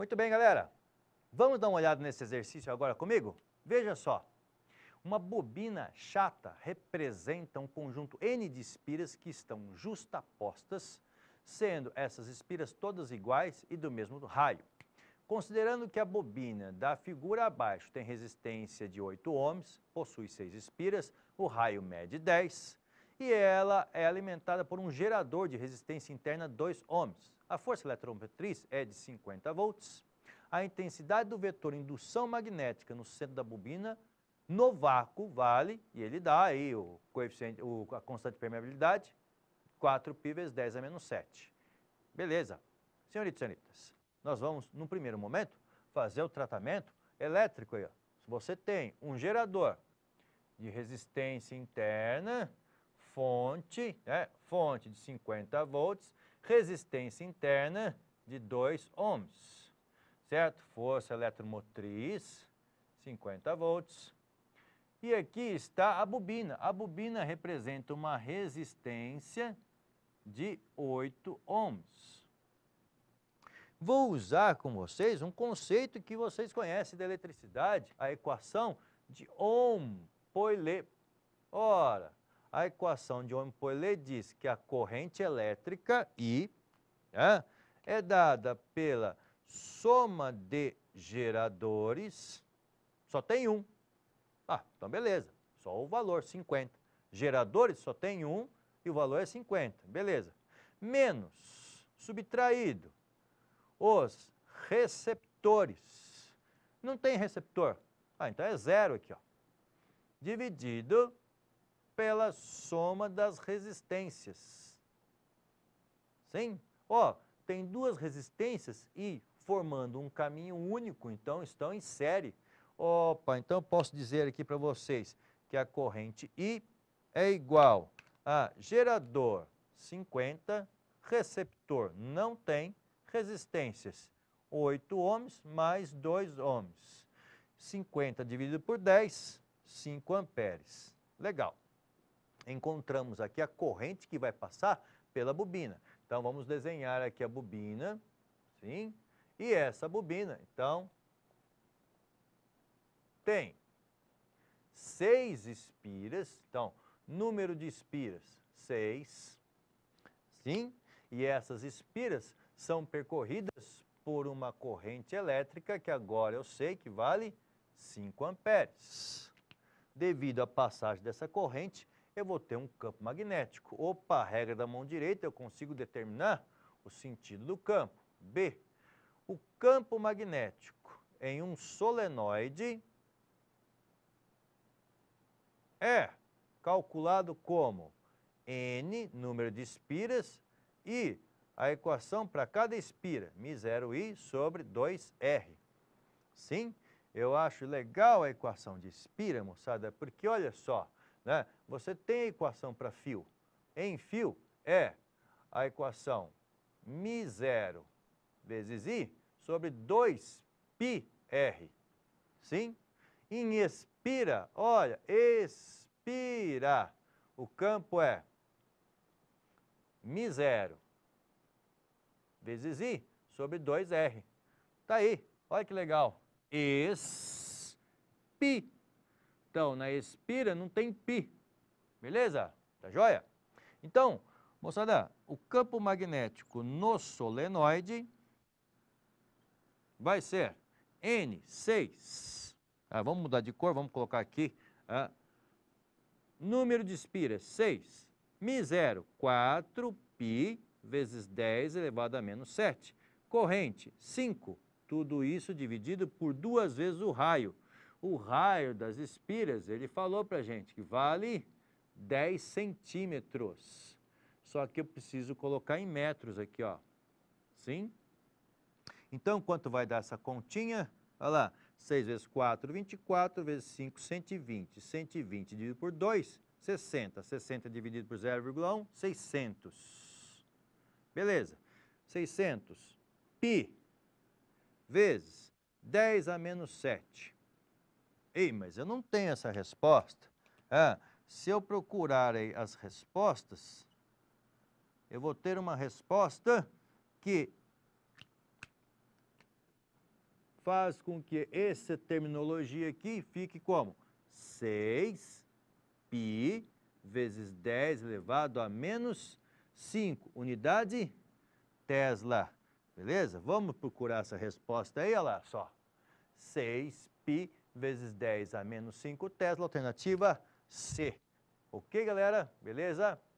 Muito bem, galera. Vamos dar uma olhada nesse exercício agora comigo? Veja só. Uma bobina chata representa um conjunto N de espiras que estão justapostas, sendo essas espiras todas iguais e do mesmo raio. Considerando que a bobina da figura abaixo tem resistência de 8 ohms, possui 6 espiras, o raio mede 10 e ela é alimentada por um gerador de resistência interna 2 ohms. A força eletromotriz é de 50 volts. A intensidade do vetor indução magnética no centro da bobina, no vácuo, vale, e ele dá aí o coeficiente, o, a constante de permeabilidade, 4 π vezes 10 a menos 7. Beleza. Senhoritos e senhoritas, nós vamos, num primeiro momento, fazer o tratamento elétrico aí. Ó. Se você tem um gerador de resistência interna, fonte, né, fonte de 50 volts resistência interna de 2 ohms, certo? Força eletromotriz, 50 volts. E aqui está a bobina. A bobina representa uma resistência de 8 ohms. Vou usar com vocês um conceito que vocês conhecem da eletricidade, a equação de ohm poilé Ora, a equação de Ohm-Poilet diz que a corrente elétrica I né, é dada pela soma de geradores, só tem um. Ah, então beleza, só o valor, 50. Geradores só tem um e o valor é 50, beleza. Menos, subtraído, os receptores. Não tem receptor. Ah, então é zero aqui, ó. Dividido pela soma das resistências. Sim? Ó, oh, tem duas resistências e formando um caminho único, então estão em série. Opa, então posso dizer aqui para vocês que a corrente I é igual a gerador 50, receptor não tem, resistências 8 ohms mais 2 ohms. 50 dividido por 10, 5 amperes. Legal encontramos aqui a corrente que vai passar pela bobina. Então, vamos desenhar aqui a bobina, sim, e essa bobina, então, tem seis espiras, então, número de espiras, seis, sim, e essas espiras são percorridas por uma corrente elétrica que agora eu sei que vale 5 amperes. Devido à passagem dessa corrente, eu vou ter um campo magnético. Opa, regra da mão direita, eu consigo determinar o sentido do campo. B, o campo magnético em um solenoide é calculado como N, número de espiras, e a equação para cada espira, mi0i sobre 2r. Sim, eu acho legal a equação de espira, moçada, porque olha só, né? Você tem a equação para fio. Em fio é a equação mi zero vezes i sobre 2πr. Sim? Em expira, olha, expira. O campo é mi zero vezes i sobre 2r. Tá aí, olha que legal. Expira. Então, na espira não tem π. Beleza? Tá joia? Então, moçada, o campo magnético no solenoide vai ser N6. Ah, vamos mudar de cor, vamos colocar aqui. Ah, número de espiras, 6. Mi0, 4π vezes 10 elevado a menos 7. Corrente, 5. Tudo isso dividido por duas vezes o raio o raio das espiras, ele falou para a gente que vale 10 centímetros. Só que eu preciso colocar em metros aqui, ó. Sim? Então, quanto vai dar essa continha? Olha lá, 6 vezes 4, 24, vezes 5, 120. 120 dividido por 2, 60. 60 dividido por 0,1, 600. Beleza. 600 pi vezes 10 a menos 7. Ei, mas eu não tenho essa resposta. Ah, se eu procurar as respostas, eu vou ter uma resposta que faz com que essa terminologia aqui fique como? 6 pi vezes 10 elevado a menos 5, unidade Tesla. Beleza? Vamos procurar essa resposta aí, olha lá só. 6 pi vezes 10 a menos 5 Tesla, alternativa C. Ok, galera? Beleza?